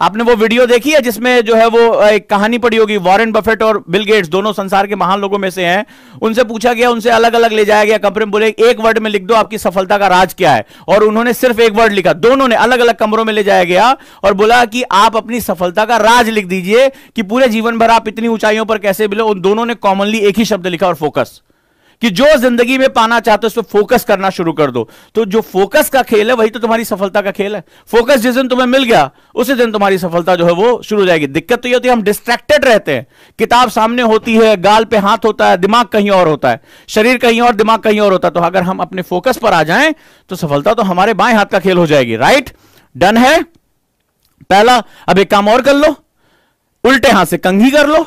आपने वो वीडियो देखी है जिसमें जो है वो एक कहानी पड़ी होगी वॉरेन बफेट और बिल गेट्स दोनों संसार के महान लोगों में से हैं उनसे पूछा गया उनसे अलग अलग ले जाया गया कमरे में बोले एक वर्ड में लिख दो आपकी सफलता का राज क्या है और उन्होंने सिर्फ एक वर्ड लिखा दोनों ने अलग अलग कमरों में ले जाया गया और बोला कि आप अपनी सफलता का राज लिख दीजिए कि पूरे जीवन भर आप इतनी ऊंचाइयों पर कैसे मिले उन दोनों ने कॉमनली एक ही शब्द लिखा और फोकस कि जो जिंदगी में पाना चाहते हो उस पर फोकस करना शुरू कर दो तो जो फोकस का खेल है वही तो तुम्हारी सफलता का खेल है फोकस जिस दिन तुम्हें मिल गया उसी दिन तुम्हारी सफलता जो है वो शुरू हो जाएगी दिक्कत तो ये होती है हम डिस्ट्रैक्टेड रहते हैं किताब सामने होती है गाल पे हाथ होता है दिमाग कहीं और होता है शरीर कहीं और दिमाग कहीं और होता है तो अगर हम अपने फोकस पर आ जाए तो सफलता तो हमारे बाएं हाथ का खेल हो जाएगी राइट डन है पहला अब एक काम और कर लो उल्टे हाथ से कंघी कर लो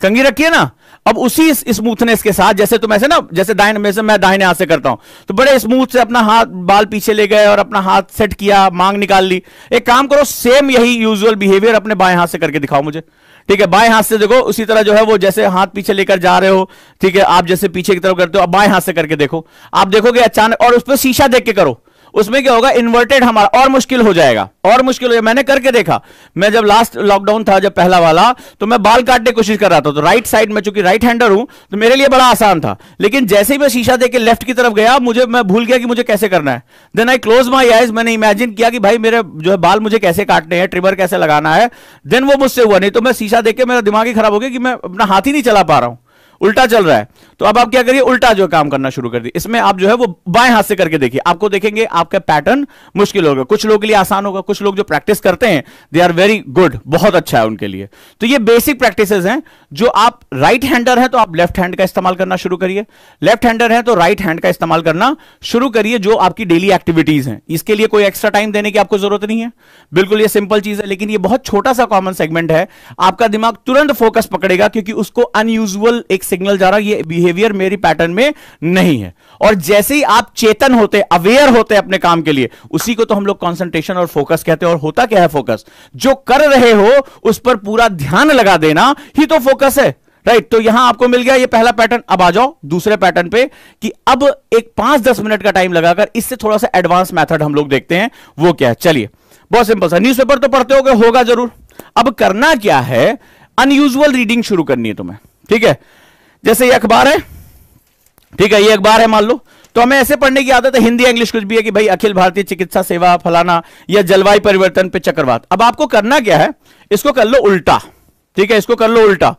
कंघी रखिए ना अब उसी स्मूथनेस के साथ जैसे तुम ऐसे ना जैसे दाइन में से मैं दाहिने हाथ से करता हूं तो बड़े स्मूथ से अपना हाथ बाल पीछे ले गए और अपना हाथ सेट किया मांग निकाल ली एक काम करो सेम यही यूजुअल बिहेवियर अपने बाएं हाथ से करके दिखाओ मुझे ठीक है बाएं हाथ से देखो उसी तरह जो है वो जैसे हाथ पीछे लेकर जा रहे हो ठीक है आप जैसे पीछे की तरफ करते हो अब बाएं हाथ से करके देखो आप देखोगे अचानक और उस पर शीशा देख के करो उसमें क्या होगा इन्वर्टेड हमारा और मुश्किल हो जाएगा और मुश्किल हो जाएगा मैंने करके देखा मैं जब लास्ट लॉकडाउन था जब पहला वाला तो मैं बाल काटने की कोशिश कर रहा था तो राइट साइड में चूंकि राइट हैंडर हूं तो मेरे लिए बड़ा आसान था लेकिन जैसे ही मैं शीशा देकर लेफ्ट की तरफ गया मुझे मैं भूल गया कि मुझे कैसे करना है then I close my eyes मैंने इमेजिन किया कि भाई मेरे जो है बाल मुझे कैसे काटने हैं ट्रिमर कैसे लगाना है देन वो मुझसे हुआ नहीं तो मैं शीशा देख के मेरा दिमाग ही खराब हो गया कि मैं अपना हाथ ही नहीं चला पा रहा हूं उल्टा चल रहा है तो अब आप क्या करिए उल्टा जो काम करना शुरू कर दिए इसमें आप जो है वो बाएं हाथ से करके देखिए आपको देखेंगे आपका पैटर्न मुश्किल होगा कुछ लोगों के लिए आसान होगा कुछ लोग जो प्रैक्टिस करते हैं दे आर वेरी गुड बहुत अच्छा है उनके लिए तो ये बेसिक प्रैक्टिस हैं जो आप राइट हैंडर हैं तो आप लेफ्ट हैंड का इस्तेमाल करना शुरू करिए लेफ्ट हैंडर है तो राइट हैंड का इस्तेमाल करना शुरू करिए जो आपकी डेली एक्टिविटीज हैं इसके लिए कोई एक्स्ट्रा टाइम देने की आपको जरूरत नहीं है बिल्कुल ये सिंपल चीज है लेकिन ये बहुत छोटा सा कॉमन सेगमेंट है आपका दिमाग तुरंत फोकस पकड़ेगा क्योंकि उसको अनयूजल एक सिग्नल जा रहा है ये बिहेव बिहेवियर मेरी पैटर्न में नहीं है और जैसे ही आप चेतन होते अवेयर होते अपने काम के लिए उसी को तो हम लोग कॉन्सेंट्रेशन और फोकस कहते हैं और होता क्या है फोकस जो कर रहे हो उस पर पूरा ध्यान लगा देना ही तो फोकस है राइट right, तो यहां आपको मिल गया ये पहला पैटर्न अब आ जाओ दूसरे पैटर्न पे कि अब एक पांच दस मिनट का टाइम लगाकर इससे थोड़ा सा एडवांस मेथड हम लोग देखते हैं वो क्या है चलिए बहुत सिंपल सा न्यूज़पेपर तो पढ़ते होगे होगा जरूर अब करना क्या है अनयूजुअल रीडिंग शुरू करनी है तुम्हें ठीक है जैसे ये अखबार है ठीक है ये अखबार है मान लो तो हमें ऐसे पढ़ने की आदत है हिंदी इंग्लिश कुछ भी है कि भाई अखिल भारतीय चिकित्सा सेवा फलाना या जलवायु परिवर्तन पे चक्रवात अब आपको करना क्या है इसको कर लो उल्टा ठीक है इसको कर लो उल्टा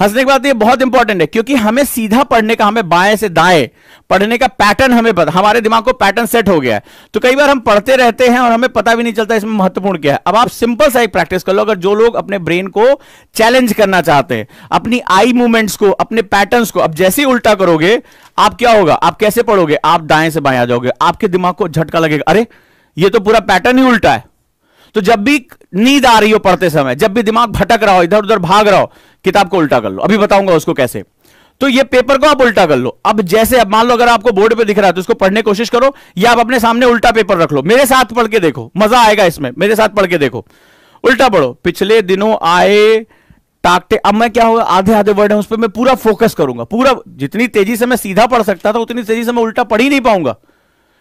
हंसने की बात ये बहुत इंपॉर्टेंट है क्योंकि हमें सीधा पढ़ने का हमें बाएं से दाएं पढ़ने का पैटर्न हमें पता हमारे दिमाग को पैटर्न सेट हो गया है तो कई बार हम पढ़ते रहते हैं और हमें पता भी नहीं चलता इसमें महत्वपूर्ण क्या है अब आप सिंपल सा एक प्रैक्टिस कर लो अगर जो लोग अपने ब्रेन को चैलेंज करना चाहते हैं अपनी आई मूवमेंट्स को अपने पैटर्न को अब जैसे ही उल्टा करोगे आप क्या होगा आप कैसे पढ़ोगे आप दाएं से बाएं आ जाओगे आपके दिमाग को झटका लगेगा अरे ये तो पूरा पैटर्न ही उल्टा है तो जब भी नींद आ रही हो पढ़ते समय जब भी दिमाग भटक रहा हो इधर उधर भाग रहा हो किताब को उल्टा कर लो अभी बताऊंगा उसको कैसे तो ये पेपर को आप उल्टा कर लो अब जैसे अब मान लो अगर आपको बोर्ड पे दिख रहा है तो उसको पढ़ने की कोशिश करो या आप अपने सामने उल्टा पेपर रख लो मेरे साथ पढ़ के देखो मजा आएगा इसमें मेरे साथ पढ़ के देखो उल्टा पढ़ो पिछले दिनों आए टाकटे अब मैं क्या होगा आधे आधे वर्ड है उस पर मैं पूरा फोकस करूंगा पूरा जितनी तेजी से मैं सीधा पढ़ सकता था उतनी तेजी से मैं उल्टा पढ़ ही नहीं पाऊंगा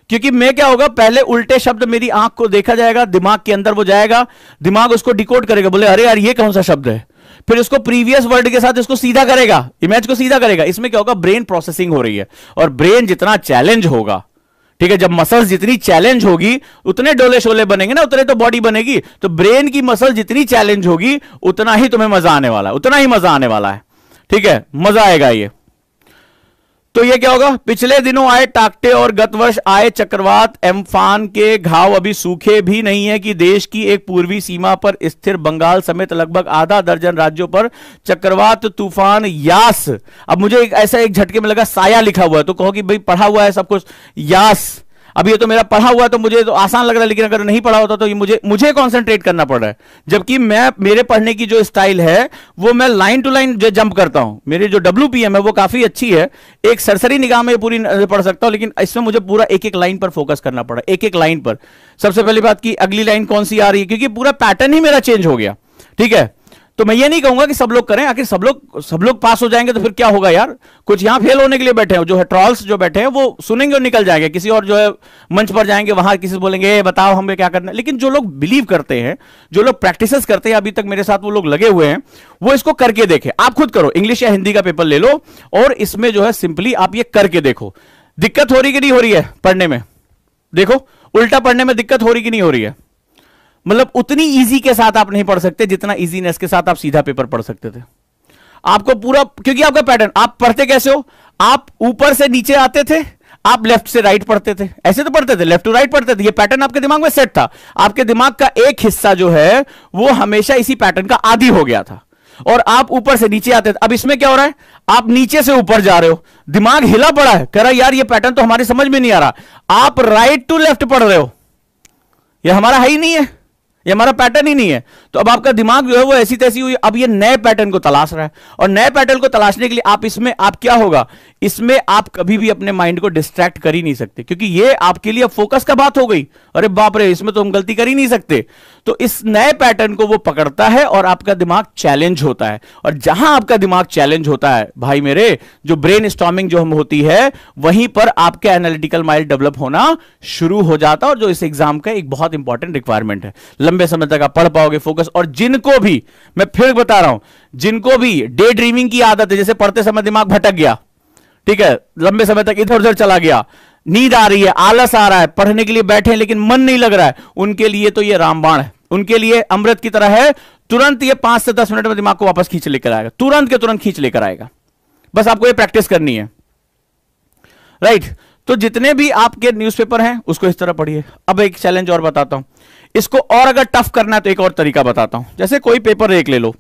क्योंकि मैं क्या होगा पहले उल्टे शब्द मेरी आंख को देखा जाएगा दिमाग के अंदर वो जाएगा दिमाग उसको डिकोड करेगा बोले अरे यार ये कौन सा शब्द है फिर उसको प्रीवियस वर्ड के साथ इसको सीधा करेगा इमेज को सीधा करेगा इसमें क्या होगा ब्रेन प्रोसेसिंग हो रही है और ब्रेन जितना चैलेंज होगा ठीक है जब मसल्स जितनी चैलेंज होगी उतने डोले शोले बनेंगे ना उतने तो बॉडी बनेगी तो ब्रेन की मसल जितनी चैलेंज होगी उतना ही तुम्हें मजा आने वाला है उतना ही मजा आने वाला है ठीक है मजा आएगा ये तो ये क्या होगा पिछले दिनों आए टाकटे और गत वर्ष आए चक्रवात एम्फान के घाव अभी सूखे भी नहीं है कि देश की एक पूर्वी सीमा पर स्थिर बंगाल समेत लगभग आधा दर्जन राज्यों पर चक्रवात तूफान यास अब मुझे एक ऐसा एक झटके में लगा साया लिखा हुआ है तो कहो कि भाई पढ़ा हुआ है सब कुछ यास अब ये तो मेरा पढ़ा हुआ तो मुझे तो आसान लग रहा है लेकिन अगर नहीं पढ़ा होता तो ये मुझे मुझे कॉन्सेंट्रेट करना पड़ रहा है जबकि मैं मेरे पढ़ने की जो स्टाइल है वो मैं लाइन टू लाइन जो जंप करता हूं मेरी जो डब्ल्यू है वो काफी अच्छी है एक सरसरी निगाह में पूरी पढ़ सकता हूं लेकिन इसमें मुझे पूरा एक एक लाइन पर फोकस करना पड़ा एक एक लाइन पर सबसे पहली बात की अगली लाइन कौन सी आ रही है क्योंकि पूरा पैटर्न ही मेरा चेंज हो गया ठीक है तो मैं ये नहीं कहूंगा कि सब लोग करें आखिर सब लोग सब लोग पास हो जाएंगे तो फिर क्या होगा यार कुछ यहां फेल होने के लिए बैठे हैं जो है ट्रॉल्स जो बैठे हैं वो सुनेंगे और निकल जाएंगे किसी और जो है मंच पर जाएंगे वहां किसी से बोलेंगे बताओ हमें क्या करना है लेकिन जो लोग बिलीव करते हैं जो लोग प्रैक्टिस करते हैं अभी तक मेरे साथ वो लोग लगे हुए हैं वो इसको करके देखे आप खुद करो इंग्लिश या हिंदी का पेपर ले लो और इसमें जो है सिंपली आप ये करके देखो दिक्कत हो रही कि नहीं हो रही है पढ़ने में देखो उल्टा पढ़ने में दिक्कत हो रही कि नहीं हो रही है मतलब उतनी ईजी के साथ आप नहीं पढ़ सकते जितना ईजीनेस के साथ आप सीधा पेपर पढ़ सकते थे आपको पूरा क्योंकि आपका पैटर्न आप पढ़ते कैसे हो आप ऊपर से नीचे आते थे आप लेफ्ट से राइट पढ़ते थे ऐसे तो पढ़ते थे लेफ्ट टू राइट पढ़ते थे ये पैटर्न आपके दिमाग में सेट था आपके दिमाग का एक हिस्सा जो है वो हमेशा इसी पैटर्न का आदि हो गया था और आप ऊपर से नीचे आते थे अब इसमें क्या हो रहा है आप नीचे से ऊपर जा रहे हो दिमाग हिला पड़ा है कह रहा यार ये पैटर्न तो हमारी समझ में नहीं आ रहा आप राइट टू लेफ्ट पढ़ रहे हो यह हमारा है ही नहीं है ये हमारा पैटर्न ही नहीं है तो अब आपका दिमाग जो है वो ऐसी तैसी हुई अब ये नए पैटर्न को तलाश रहा है और नए पैटर्न को तलाशने के लिए आप इसमें आप क्या होगा इसमें आप कभी भी अपने माइंड को डिस्ट्रैक्ट कर ही नहीं सकते क्योंकि ये आपके लिए फोकस का बात हो गई अरे बाप रे इसमें तो हम गलती कर ही नहीं सकते तो इस नए पैटर्न को वो पकड़ता है और आपका दिमाग चैलेंज होता है और जहां आपका दिमाग चैलेंज होता है भाई मेरे जो ब्रेन स्टॉमिंग जो हम होती है वहीं पर आपके एनालिटिकल माइंड डेवलप होना शुरू हो जाता है और जो इस एग्जाम का एक बहुत इंपॉर्टेंट रिक्वायरमेंट है लंबे समय तक आप पढ़ पाओगे फोकस और जिनको भी मैं फिर बता रहा हूं जिनको भी डे ड्रीमिंग की आदत है जैसे पढ़ते समय दिमाग भटक गया ठीक है लंबे समय तक इधर उधर चला गया नींद आ रही है आलस आ रहा है पढ़ने के लिए बैठे हैं लेकिन मन नहीं लग रहा है उनके लिए तो ये रामबाण है उनके लिए अमृत की तरह है तुरंत ये पांच से दस मिनट में दिमाग को वापस खींच लेकर आएगा तुरंत के तुरंत खींच लेकर आएगा बस आपको ये प्रैक्टिस करनी है राइट तो जितने भी आपके न्यूज़पेपर हैं उसको इस तरह पढ़िए अब एक चैलेंज और बताता हूं इसको और अगर टफ करना है तो एक और तरीका बताता हूं जैसे कोई पेपर एक ले लो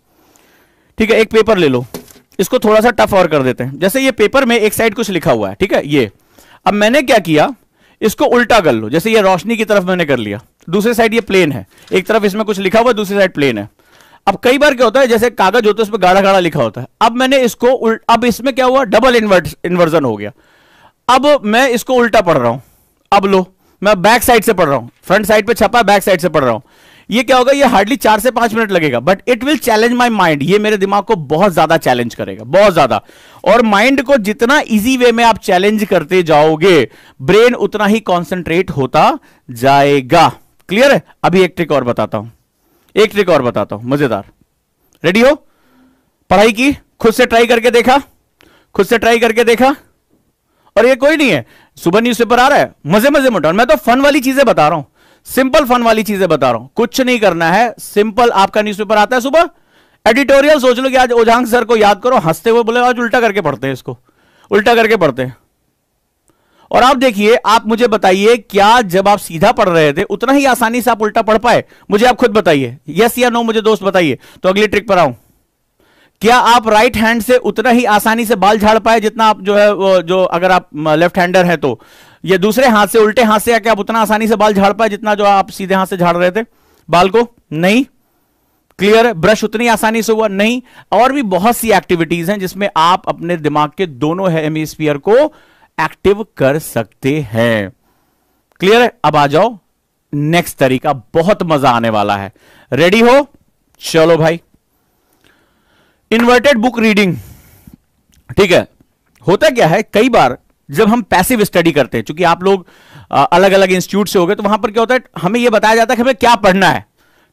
ठीक है एक पेपर ले लो इसको थोड़ा सा टफ और कर देते हैं जैसे ये पेपर में एक साइड कुछ लिखा हुआ है ठीक है ये अब मैंने क्या किया इसको उल्टा कर लो जैसे ये रोशनी की तरफ मैंने कर लिया दूसरी साइड ये प्लेन है एक तरफ इसमें कुछ लिखा हुआ दूसरी साइड प्लेन है अब कई बार क्या होता है जैसे कागज होता है उसमें गाढ़ा गाढ़ा लिखा होता है अब मैंने इसको अब इसमें क्या हुआ डबल इन्वर्ट इन्वर्जन हो गया अब मैं इसको उल्टा पढ़ रहा हूं अब लो मैं बैक साइड से पढ़ रहा हूं फ्रंट साइड पे छपा बैक साइड से पढ़ रहा हूं ये क्या होगा ये हार्डली चार से पांच मिनट लगेगा but it will challenge my mind ये मेरे दिमाग को बहुत ज्यादा चैलेंज करेगा बहुत ज्यादा और माइंड को जितना इजी वे में आप चैलेंज करते जाओगे ब्रेन उतना ही कॉन्सेंट्रेट होता जाएगा क्लियर है अभी एक ट्रिक और बताता हूं एक ट्रिक और बताता हूं मजेदार रेडी हो पढ़ाई की खुद से ट्राई करके देखा खुद से ट्राई करके देखा और ये कोई नहीं है सुबह न्यूज पेपर आ रहा है मजे मजे मोटा मैं तो फन वाली चीजें बता रहा हूं सिंपल फन वाली चीजें बता रहा हूं कुछ नहीं करना है सिंपल आपका न्यूज़पेपर आता है सुबह एडिटोरियल सोच लो कि आज ओझांग सर को याद करो हंसते हुए बोले आज उल्टा करके पढ़ते हैं इसको उल्टा करके पढ़ते हैं और आप देखिए आप मुझे बताइए क्या जब आप सीधा पढ़ रहे थे उतना ही आसानी से आप उल्टा पढ़ पाए मुझे आप खुद बताइए यस या नो मुझे दोस्त बताइए तो अगली ट्रिक पर आऊं क्या आप राइट हैंड से उतना ही आसानी से बाल झाड़ पाए जितना आप जो है जो अगर आप लेफ्ट हैंडर हैं तो या दूसरे हाथ से उल्टे हाथ से आके आप उतना आसानी से बाल झाड़ पाए जितना जो आप सीधे हाथ से झाड़ रहे थे बाल को नहीं क्लियर है ब्रश उतनी आसानी से हुआ नहीं और भी बहुत सी एक्टिविटीज हैं जिसमें आप अपने दिमाग के दोनों हेमिस्फीयर को एक्टिव कर सकते हैं क्लियर है अब आ जाओ नेक्स्ट तरीका बहुत मजा आने वाला है रेडी हो चलो भाई इन्वर्टेड बुक रीडिंग ठीक है होता क्या है कई बार जब हम पैसिव स्टडी करते हैं चूंकि आप लोग अलग अलग इंस्टीट्यूट से हो गए तो वहां पर क्या होता है हमें यह बताया जाता है कि हमें क्या पढ़ना है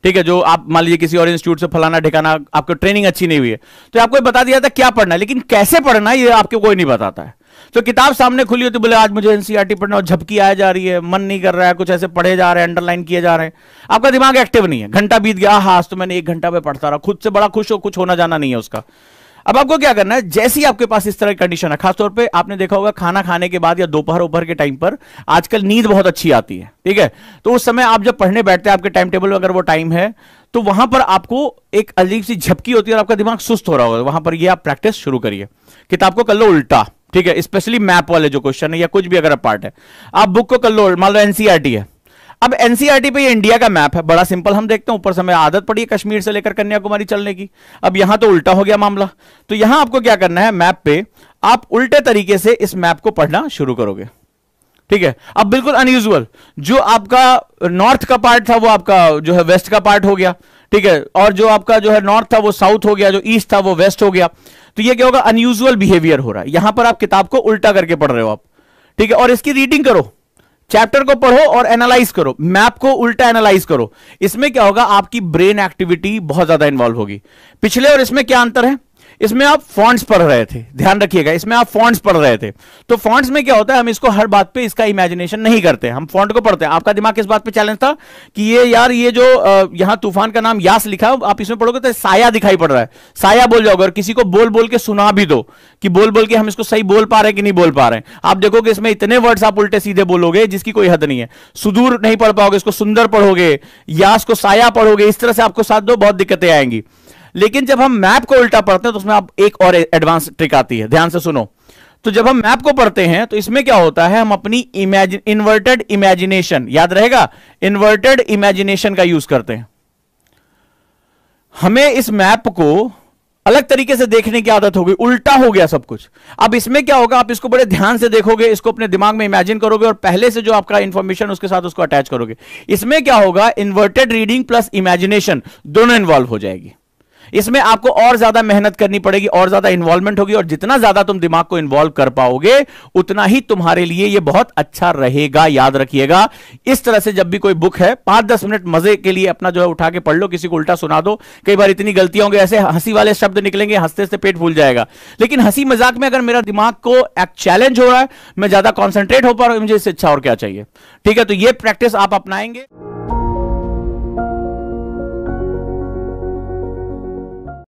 ठीक है जो आप मान लीजिए किसी और इंस्टीट्यूट से फलाना ठिकाना आपको ट्रेनिंग अच्छी नहीं हुई है तो आपको ये बता दिया था क्या पढ़ना है लेकिन कैसे पढ़ना है ये आपको कोई नहीं बताता है तो किताब सामने खुली होती बोले आज मुझे एनसीईआरटी e पढ़ना और झपकी आ जा रही है मन नहीं कर रहा है कुछ ऐसे पढ़े जा रहे हैं अंडरलाइन किए जा रहे हैं आपका दिमाग एक्टिव नहीं है घंटा बीत गया हाँ तो मैंने एक घंटा में पढ़ता रहा खुद से बड़ा खुश हो कुछ होना जाना नहीं है उसका अब आपको क्या करना है जैसी आपके पास इस तरह की कंडीशन है खासतौर पे आपने देखा होगा खाना खाने के बाद या दोपहर उपहर के टाइम पर आजकल नींद बहुत अच्छी आती है ठीक है तो उस समय आप जब पढ़ने बैठते हैं आपके टाइम टेबल में अगर वो टाइम है तो वहां पर आपको एक अजीब सी झपकी होती है और आपका दिमाग सुस्त हो रहा होगा वहां पर यह आप प्रैक्टिस शुरू करिए किताब को कर लो उल्टा ठीक है स्पेशली मैप वाले जो क्वेश्चन है या कुछ भी अगर पार्ट है आप बुक को कर लो मान लो एनसीआरटी e है अब एनसीआरटी e पे ये इंडिया का मैप है बड़ा सिंपल हम देखते हैं ऊपर हमें आदत पड़ी है कश्मीर से लेकर कन्याकुमारी चलने की अब यहां तो उल्टा हो गया मामला तो यहां आपको क्या करना है मैप पे आप उल्टे तरीके से इस मैप को पढ़ना शुरू करोगे ठीक है अब बिल्कुल अनयूजल जो आपका नॉर्थ का पार्ट था वो आपका जो है वेस्ट का पार्ट हो गया ठीक है और जो आपका जो है नॉर्थ था वो साउथ हो गया जो ईस्ट था वो वेस्ट हो गया तो ये क्या होगा अनयूजल बिहेवियर हो रहा है यहां पर आप किताब को उल्टा करके पढ़ रहे हो आप ठीक है और इसकी रीडिंग करो चैप्टर को पढ़ो और एनालाइज करो मैप को उल्टा एनालाइज करो इसमें क्या होगा आपकी ब्रेन एक्टिविटी बहुत ज्यादा इन्वॉल्व होगी पिछले और इसमें क्या अंतर है इसमें आप फॉन्ट्स पढ़ रहे थे ध्यान रखिएगा इसमें आप फॉन्ट्स पढ़ रहे थे तो फॉन्ट्स में क्या होता है हम इसको हर बात पे इसका इमेजिनेशन नहीं करते हम फॉन्ट को पढ़ते हैं आपका दिमाग इस बात पे चैलेंज था कि ये यार ये जो यहां तूफान का नाम यास लिखा आप इसमें पढ़ोगे तो साया दिखाई पड़ रहा है साया बोल जाओगे और किसी को बोल बोल के सुना भी दो कि बोल बोल के हम इसको सही बोल पा रहे कि नहीं बोल पा रहे आप देखोगे इसमें इतने वर्ड्स आप उल्टे सीधे बोलोगे जिसकी कोई हद नहीं है सुदूर नहीं पढ़ पाओगे इसको सुंदर पढ़ोगे यास को साया पढ़ोगे इस तरह से आपको साथ दो बहुत दिक्कतें आएंगी लेकिन जब हम मैप को उल्टा पढ़ते हैं तो उसमें आप एक और एडवांस ट्रिक आती है ध्यान से सुनो तो जब हम मैप को पढ़ते हैं तो इसमें क्या होता है हम अपनी इमेजिन इन्वर्टेड इमेजिनेशन याद रहेगा इन्वर्टेड इमेजिनेशन का यूज करते हैं हमें इस मैप को अलग तरीके से देखने की आदत हो गई उल्टा हो गया सब कुछ अब इसमें क्या होगा आप इसको बड़े ध्यान से देखोगे इसको अपने दिमाग में इमेजिन करोगे और पहले से जो आपका इंफॉर्मेशन उसके साथ उसको अटैच करोगे इसमें क्या होगा इन्वर्टेड रीडिंग प्लस इमेजिनेशन दोनों इन्वॉल्व हो जाएगी इसमें आपको और ज्यादा मेहनत करनी पड़ेगी और ज्यादा इन्वॉल्वमेंट होगी और जितना ज्यादा तुम दिमाग को इन्वॉल्व कर पाओगे उतना ही तुम्हारे लिए ये बहुत अच्छा रहेगा याद रखिएगा इस तरह से जब भी कोई बुक है पांच दस मिनट मजे के लिए अपना जो है उठा के पढ़ लो किसी को उल्टा सुना दो कई बार इतनी गलतियां होंगी ऐसे हंसी वाले शब्द निकलेंगे हंसते से पेट भूल जाएगा लेकिन हंसी मजाक में अगर मेरा दिमाग को एक चैलेंज हो रहा है मैं ज्यादा कॉन्सेंट्रेट हो पा रहा हूं मुझे इससे अच्छा और क्या चाहिए ठीक है तो ये प्रैक्टिस आप अपनाएंगे